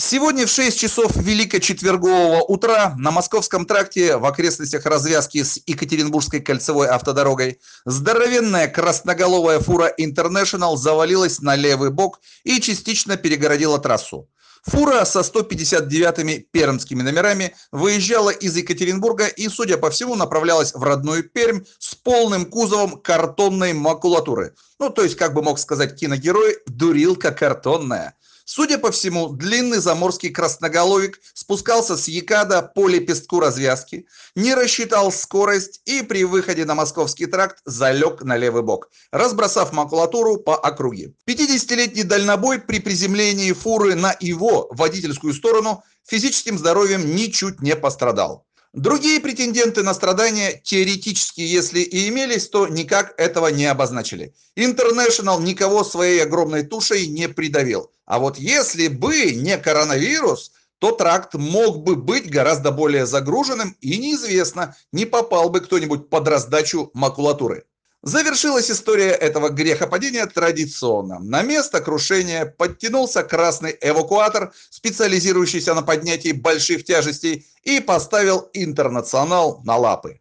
Сегодня в 6 часов Великочетвергового утра на Московском тракте в окрестностях развязки с Екатеринбургской кольцевой автодорогой здоровенная красноголовая фура International завалилась на левый бок и частично перегородила трассу. Фура со 159-ми пермскими номерами выезжала из Екатеринбурга и, судя по всему, направлялась в родную Пермь с полным кузовом картонной макулатуры. Ну, то есть, как бы мог сказать киногерой, дурилка картонная. Судя по всему, длинный заморский красноголовик спускался с якада по лепестку развязки, не рассчитал скорость и при выходе на московский тракт залег на левый бок, разбросав макулатуру по округе. 50-летний дальнобой при приземлении фуры на его водительскую сторону физическим здоровьем ничуть не пострадал. Другие претенденты на страдания теоретически, если и имелись, то никак этого не обозначили. Интернешнл никого своей огромной тушей не придавил. А вот если бы не коронавирус, то тракт мог бы быть гораздо более загруженным и неизвестно, не попал бы кто-нибудь под раздачу макулатуры. Завершилась история этого грехопадения традиционно. На место крушения подтянулся красный эвакуатор, специализирующийся на поднятии больших тяжестей, и поставил интернационал на лапы.